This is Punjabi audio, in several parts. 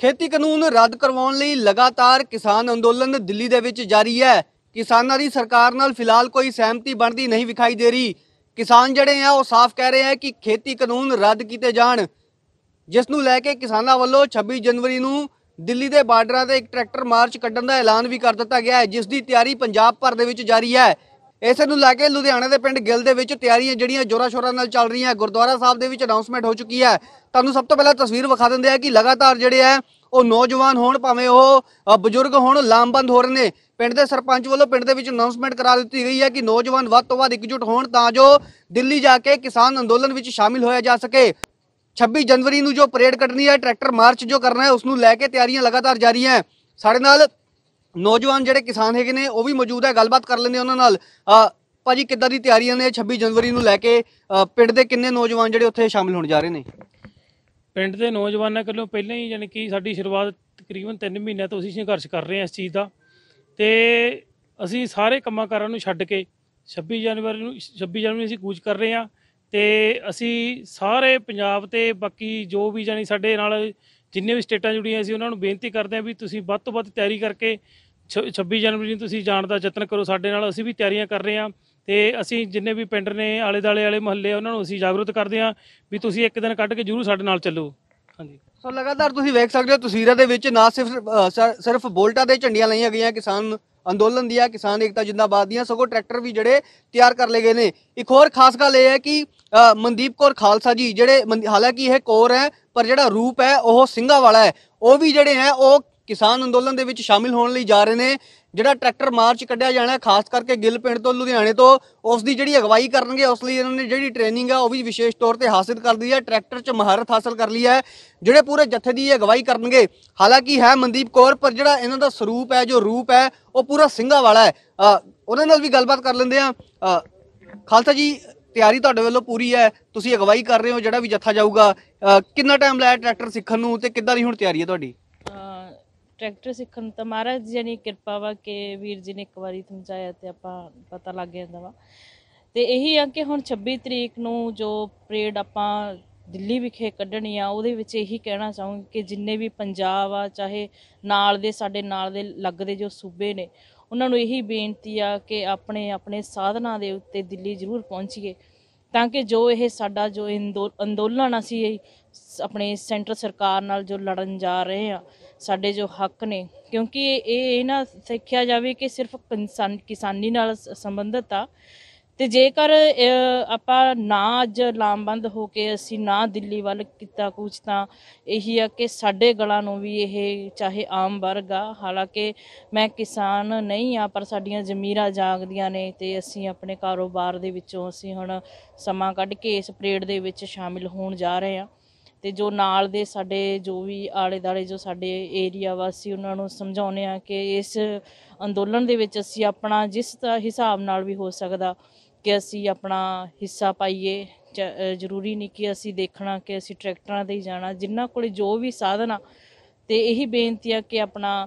ਖੇਤੀ ਕਾਨੂੰਨ ਰੱਦ ਕਰਵਾਉਣ ਲਈ ਲਗਾਤਾਰ ਕਿਸਾਨ ਅੰਦੋਲਨ ਦਿੱਲੀ ਦੇ ਵਿੱਚ ਜਾਰੀ ਹੈ ਕਿਸਾਨਾਂ ਦੀ ਸਰਕਾਰ ਨਾਲ ਫਿਲਹਾਲ ਕੋਈ ਸਹਿਮਤੀ ਬਣਦੀ ਨਹੀਂ ਵਿਖਾਈ ਦੇ ਰਹੀ ਕਿਸਾਨ ਜਿਹੜੇ ਆ ਉਹ ਸਾਫ਼ ਕਹਿ ਰਹੇ ਆ ਕਿ ਖੇਤੀ ਕਾਨੂੰਨ ਰੱਦ ਕੀਤੇ ਜਾਣ ਜਿਸ ਨੂੰ ਲੈ ਕੇ ਕਿਸਾਨਾਂ ਵੱਲੋਂ 26 ਜਨਵਰੀ ਨੂੰ ਦਿੱਲੀ ਦੇ ਬਾਰਡਰਾਂ ਤੇ ਇੱਕ ਟਰੈਕਟਰ ਮਾਰਚ ਕੱਢਣ ਦਾ ਐਲਾਨ ਵੀ ਕਰ ਦਿੱਤਾ ਗਿਆ ਹੈ ਜਿਸ ਦੀ ਤਿਆਰੀ ਪੰਜਾਬ ਭਰ ਦੇ ਵਿੱਚ ਜਾਰੀ ਹੈ ਇਸੇ ਨੂੰ ਲੈ ਕੇ ਲੁਧਿਆਣਾ ਦੇ ਪਿੰਡ ਗਿੱਲ ਦੇ ਵਿੱਚ ਤਿਆਰੀਆਂ ਜਿਹੜੀਆਂ ਜ਼ੋਰਾ ਸ਼ੋਰਾਂ ਨਾਲ ਚੱਲ ਰਹੀਆਂ ਗੁਰਦੁਆਰਾ ਸਾਹਿਬ ਦੇ ਵਿੱਚ ਅਨਾਉਂਸਮੈਂਟ ਹੋ ਚੁੱਕੀ ਹੈ ਤੁਹਾਨੂੰ ਸਭ ਤੋਂ ਪਹਿਲਾਂ ਤਸਵੀਰ ਵਿਖਾ ਦਿੰਦੇ ਆ ਕਿ ਲਗਾਤਾਰ ਜਿਹੜੇ ਆ ਉਹ ਨੌਜਵਾਨ ਹੋਣ ਭਾਵੇਂ ਉਹ ਬਜ਼ੁਰਗ ਹੋਣ ਲਾਮਬੰਦ ਹੋ ਰਹੇ ਨੇ ਪਿੰਡ ਦੇ ਸਰਪੰਚ ਵੱਲੋਂ ਪਿੰਡ ਦੇ ਵਿੱਚ ਅਨਾਉਂਸਮੈਂਟ ਕਰਾ ਦਿੱਤੀ ਗਈ ਹੈ ਕਿ ਨੌਜਵਾਨ ਵੱਧ ਤੋਂ ਵੱਧ ਇਕਜੁੱਟ ਹੋਣ ਤਾਂ ਜੋ ਦਿੱਲੀ ਜਾ ਕੇ ਕਿਸਾਨ ਅੰਦੋਲਨ ਵਿੱਚ ਸ਼ਾਮਿਲ ਹੋਇਆ ਜਾ ਸਕੇ 26 ਜਨਵਰੀ ਨੂੰ ਜੋ ਪਰੇਡ ਕੱਢਣੀ ਹੈ ਟਰੈਕਟਰ ਮਾਰਚ ਜੋ ਕਰਨਾ ਹੈ ਉਸ ਨੂੰ ਲੈ ਕੇ ਤਿਆਰੀਆਂ ਲਗਾਤਾਰ ਜਾਰੀ ਹੈ ਸਾਡੇ ਨਾਲ ਨੌਜਵਾਨ ਜਿਹੜੇ ਕਿਸਾਨ ਹੈਗੇ ਨੇ ਉਹ ਵੀ ਮੌਜੂਦ ਹੈ ਗੱਲਬਾਤ ਕਰ ਲੈਂਦੇ ਉਹਨਾਂ ਨਾਲ ਭਾਜੀ ਕਿੱਦਾਂ ਦੀ ਤਿਆਰੀਆਂ ਨੇ 26 ਜਨਵਰੀ ਨੂੰ ਲੈ ਕੇ ਪਿੰਡ ਦੇ ਕਿੰਨੇ ਨੌਜਵਾਨ ਜਿਹੜੇ ਉੱਥੇ ਸ਼ਾਮਿਲ ਹੋਣ ਜਾ ਰਹੇ ਨੇ ਪਿੰਡ ਦੇ ਨੌਜਵਾਨਾਂ ਕੋਲੋਂ ਪਹਿਲਾਂ ਹੀ ਯਾਨੀ ਕਿ ਸਾਡੀ ਸ਼ੁਰੂਆਤ ਤਕਰੀਬਨ 3 ਮਹੀਨਿਆਂ ਤੋਂ ਅਸੀਂ ਸੰਘਰਸ਼ ਕਰ ਰਹੇ ਹਾਂ ਇਸ ਚੀਜ਼ ਦਾ ਤੇ ਅਸੀਂ ਸਾਰੇ ਕੰਮਾਂ ਕਾਰਾਂ ਨੂੰ ਛੱਡ ਕੇ 26 ਜਨਵਰੀ ਨੂੰ 26 ਜਨਵਰੀ ਅਸੀਂ ਕੂਚ ਕਰ ਰਹੇ ਹਾਂ ਤੇ ਅਸੀਂ ਸਾਰੇ ਪੰਜਾਬ ਤੇ ਬਾਕੀ ਜੋ ਵੀ ਜਾਨੀ ਸਾਡੇ ਨਾਲ ਜਿੰਨੇ ਵੀ ਸਟੇਟਾਂ ਜੁੜੀਆਂ ਸੀ ਉਹਨਾਂ ਨੂੰ ਬੇਨਤੀ ਕਰਦੇ ਆ ਵੀ ਤੁਸੀਂ ਵੱਧ ਤੋਂ ਵੱਧ ਤਿਆਰੀ ਕਰਕੇ 26 ਜਨਵਰੀ ਨੂੰ ਤੁਸੀਂ ਜਾਣ ਦਾ ਯਤਨ ਕਰੋ ਸਾਡੇ ਨਾਲ ਅਸੀਂ ਵੀ ਤਿਆਰੀਆਂ ਕਰ ਰਹੇ ਆ ਤੇ ਅਸੀਂ ਜਿੰਨੇ ਵੀ ਪਿੰਡ ਨੇ ਆਲੇ ਦਾਲੇ ਵਾਲੇ ਮਹੱਲੇ ਉਹਨਾਂ ਨੂੰ ਅਸੀਂ ਜਾਗਰੂਕ ਕਰਦੇ ਆ ਵੀ ਤੁਸੀਂ ਇੱਕ ਦਿਨ ਕੱਢ ਕੇ ਜ਼ਰੂਰ ਸਾਡੇ ਨਾਲ ਚੱਲੋ ਹਾਂਜੀ ਸੋ ਲਗਾਤਾਰ ਤੁਸੀਂ ਵੇਖ ਸਕਦੇ ਹੋ ਤਸਵੀਰਾਂ ਦੇ ਵਿੱਚ ਨਾ ਸਿਰਫ ਸਿਰਫ ਬੋਲਟਾਂ ਦੇ ਝੰਡੀਆਂ ਲਾਈਆਂ ਗਈਆਂ ਕਿਸਾਨ ਅੰਦੋਲਨ ਦੀਆਂ ਕਿਸਾਨ ਏਕਤਾ ਜਿੰਦਾਬਾਦ ਦੀਆਂ ਸਗੋ ਟਰੈਕਟਰ ਵੀ ਜਿਹੜੇ ਤਿਆਰ ਕਰ ਲਏ ਗਏ ਨੇ ਇੱਕ ਹੋਰ ਖਾਸ ਗੱਲ ਇਹ ਹੈ ਕਿ ਮਨਦੀਪ ਕੌਰ ਖਾਲਸਾ ਜੀ ਜਿਹੜੇ ਹਾਲਾਂਕਿ ਇਹ ਕੋਰ ਹੈ ਪਰ ਜਿਹੜਾ ਰੂਪ ਹੈ ਉਹ ਸਿੰਘਾ ਵਾਲਾ ਹੈ ਉਹ ਵੀ ਜਿਹੜੇ ਹੈ ਉਹ ਕਿਸਾਨ ਅੰਦੋਲਨ ਦੇ ਵਿੱਚ ਸ਼ਾਮਿਲ ਹੋਣ ਲਈ ਜਾ ਰਹੇ ਨੇ ਜਿਹੜਾ ਟਰੈਕਟਰ ਮਾਰਚ ਕੱਢਿਆ ਜਾਣਾ ਖਾਸ ਕਰਕੇ ਗਿੱਲ ਪਿੰਡ ਤੋਂ ਲੁਧਿਆਣੇ ਤੋਂ ਉਸ ਦੀ ਜਿਹੜੀ ਅਗਵਾਈ ਕਰਨਗੇ ਉਸ ਲਈ ਇਹਨਾਂ ਨੇ ਜਿਹੜੀ ਟ੍ਰੇਨਿੰਗ ਆ ਉਹ ਵੀ ਵਿਸ਼ੇਸ਼ ਤੌਰ ਤੇ ਹਾਸਲ ਕਰ ਲਈ ਹੈ ਟਰੈਕਟਰ 'ਚ ਮਹਾਰਤ ਹਾਸਲ ਕਰ ਲਈ ਹੈ ਜਿਹੜੇ ਪੂਰੇ ਜੱਥੇ ਦੀ ਅਗਵਾਈ ਕਰਨਗੇ ਹਾਲਾਂਕਿ ਹੈ ਮਨਦੀਪ ਕੌਰ ਪਰ ਜਿਹੜਾ ਇਹਨਾਂ ਦਾ ਸਰੂਪ ਹੈ ਜੋ ਰੂਪ ਹੈ ਉਹ ਪੂਰਾ ਸਿੰਘਾ ਵਾਲਾ ਹੈ ਉਹਨਾਂ ਨਾਲ ਵੀ ਗੱਲਬਾਤ ਕਰ ਲੈਂਦੇ ਆ ਖਾਲਸਾ ਜੀ ਤਿਆਰੀ ਤੁਹਾਡੇ ਵੱਲੋਂ ਪੂਰੀ ਹੈ ਤੁਸੀਂ ਅਗਵਾਈ ਕਰ ਰਹੇ ਹੋ ਜਿਹੜਾ ਵੀ ਜੱਥਾ ਜਾਊਗਾ ਕਿੰਨਾ ਟਾਈਮ ਲਾਇਆ ਟਰੈਕਟਰ ਸਿੱਖਣ ਨੂੰ ਤੇ ਕਿੱਦਾਂ ਦੀ ਹੁਣ ਤਿਆਰੀ ਹੈ ਤੁਹਾਡੀ ਟਰੈਕਟਰ ਸਿੱਖਣ ਤਾਂ ਮਹਾਰਾਜ ਜੀ ਨੇ ਕਿਰਪਾ ਵਾ ਕਿ ਵੀਰ ਜੀ ਨੇ ਇੱਕ ਵਾਰੀ ਸਮਝਾਇਆ ਤੇ ਆਪਾਂ ਪਤਾ ਲੱਗ ਜਾਂਦਾ ਵਾ ਤੇ ਇਹੀ ਆ ਕਿ ਹੁਣ 26 ਤਰੀਕ ਨੂੰ ਜੋ ਪਰੇਡ ਆਪਾਂ ਦਿੱਲੀ ਵਿਖੇ ਕੱਢਣੀ ਆ ਉਹਦੇ ਵਿੱਚ ਇਹੀ ਕਹਿਣਾ ਚਾਹੂੰਗੀ ਕਿ ਜਿੰਨੇ ਵੀ ਪੰਜਾਬ ਆ ਚਾਹੇ ਨਾਲ ਦੇ ਸਾਡੇ ਨਾਲ ਦੇ ਲੱਗਦੇ ਜੋ ਸੂਬੇ ਨੇ ਉਹਨਾਂ ਨੂੰ ਇਹੀ ਬੇਨਤੀ ਆ ਕਿ ਆਪਣੇ ਆਪਣੇ ਸਾਧਨਾ ਦੇ ਉੱਤੇ ਦਿੱਲੀ ਜ਼ਰੂਰ ਪਹੁੰਚੀਏ ਤਾਂ ਕਿ ਜੋ ਇਹ ਸਾਡਾ ਜੋ ਅੰਦੋਲਨ ਅਸੀਂ ਆਪਣੇ ਸੈਂਟਰ ਸਰਕਾਰ ਨਾਲ ਜੋ ਲੜਨ ਜਾ ਰਹੇ ਆ ਸਾਡੇ ਜੋ ਹੱਕ ਨੇ ਕਿਉਂਕਿ ਇਹ ਇਹ ਨਾ ਸਿੱਖਿਆ ਜਾਵੇ ਕਿ ਸਿਰਫ ਕਿਸਾਨੀ ਨਾਲ ਸੰਬੰਧਿਤ ਆ ਤੇ ਜੇਕਰ ਆਪਾਂ ਨਾ ਅੱਜ ਲਾਮਬੰਦ ਹੋ ਕੇ ਅਸੀਂ ਨਾ ਦਿੱਲੀ ਵੱਲ ਕੀਤਾ ਕੁਝ ਤਾਂ ਇਹੀ ਆ ਕਿ ਸਾਡੇ ਗਲਾਂ ਨੂੰ ਵੀ ਇਹ ਚਾਹੇ ਆਮ ਵਰਗ ਆ ਹਾਲਾਂਕਿ ਮੈਂ ਕਿਸਾਨ ਨਹੀਂ ਆ ਪਰ ਸਾਡੀਆਂ ਜ਼ਮੀਰਾਂ ਜਾਗਦੀਆਂ ਨੇ ਤੇ ਅਸੀਂ ਆਪਣੇ ਕਾਰੋਬਾਰ ਦੇ ਵਿੱਚੋਂ ਅਸੀਂ ਹੁਣ ਸਮਾਂ ਕੱਢ ਕੇ ਇਸ ਪ੍ਰੇਡ ਦੇ ਵਿੱਚ ਸ਼ਾਮਿਲ ਹੋਣ ਜਾ ਰਹੇ ਆ ਤੇ ਜੋ ਨਾਲ ਦੇ ਸਾਡੇ ਜੋ ਵੀ ਆਲੇ ਦਾਲੇ ਜੋ ਸਾਡੇ ਏਰੀਆ ਵਾਸੀ ਉਹਨਾਂ ਨੂੰ ਸਮਝਾਉਨੇ ਆ ਕਿ ਇਸ ਅੰਦੋਲਨ ਦੇ ਵਿੱਚ ਅਸੀਂ ਆਪਣਾ ਜਿਸ ਹਿਸਾਬ ਨਾਲ ਵੀ ਹੋ ਸਕਦਾ ਕਿ ਅਸੀਂ ਆਪਣਾ ਹਿੱਸਾ ਪਾਈਏ ਜ਼ਰੂਰੀ ਨਹੀਂ ਕਿ ਅਸੀਂ ਦੇਖਣਾ ਕਿ ਅਸੀਂ ਟਰੈਕਟਰਾਂ ਤੇ ਹੀ ਜਾਣਾ ਜਿੰਨਾ ਕੋਲ ਜੋ ਵੀ ਸਾਧਨ ਆ ਤੇ ਇਹੀ ਬੇਨਤੀ ਆ ਕਿ ਆਪਣਾ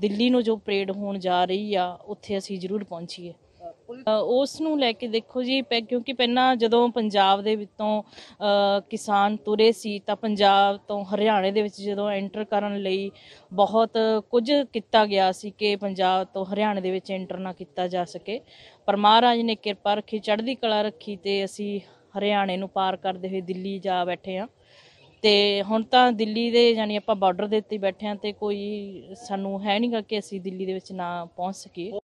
ਦਿੱਲੀ ਨੂੰ ਜੋ ਪਰੇਡ ਹੋਣ ਜਾ ਰਹੀ ਆ ਉੱਥੇ ਅਸੀਂ ਜ਼ਰੂਰ ਪਹੁੰਚੀਏ ਉਸ ਨੂੰ ਲੈ ਕੇ ਦੇਖੋ ਜੀ ਕਿਉਂਕਿ ਪਹਿਲਾਂ ਜਦੋਂ ਪੰਜਾਬ ਦੇ ਵਿੱਚੋਂ ਕਿਸਾਨ ਤੁਰੇ ਸੀ ਤਾਂ ਪੰਜਾਬ ਤੋਂ ਹਰਿਆਣੇ ਦੇ ਵਿੱਚ ਜਦੋਂ ਐਂਟਰ ਕਰਨ ਲਈ ਬਹੁਤ ਕੁਝ ਕੀਤਾ ਗਿਆ ਸੀ ਕਿ ਪੰਜਾਬ ਤੋਂ ਹਰਿਆਣੇ ਦੇ ਵਿੱਚ ਐਂਟਰ ਨਾ ਕੀਤਾ ਜਾ ਸਕੇ ਪਰ ਮਹਾਰਾਜ ਨੇ ਕਿਰਪਾ ਰੱਖੀ ਚੜ੍ਹਦੀ ਕਲਾ ਰੱਖੀ ਤੇ ਅਸੀਂ ਹਰਿਆਣੇ ਨੂੰ ਪਾਰ ਕਰਦੇ ਹੋਏ ਦਿੱਲੀ ਜਾ ਬੈਠੇ ਆ ਤੇ ਹੁਣ ਤਾਂ ਦਿੱਲੀ ਦੇ ਯਾਨੀ ਆਪਾਂ ਬਾਰਡਰ ਦੇ ਉੱਤੇ ਬੈਠੇ ਆ ਤੇ ਕੋਈ ਸਾਨੂੰ ਹੈ ਨਹੀਂਗਾ ਕਿ ਅਸੀਂ ਦਿੱਲੀ ਦੇ ਵਿੱਚ ਨਾ ਪਹੁੰਚ ਸਕੀਏ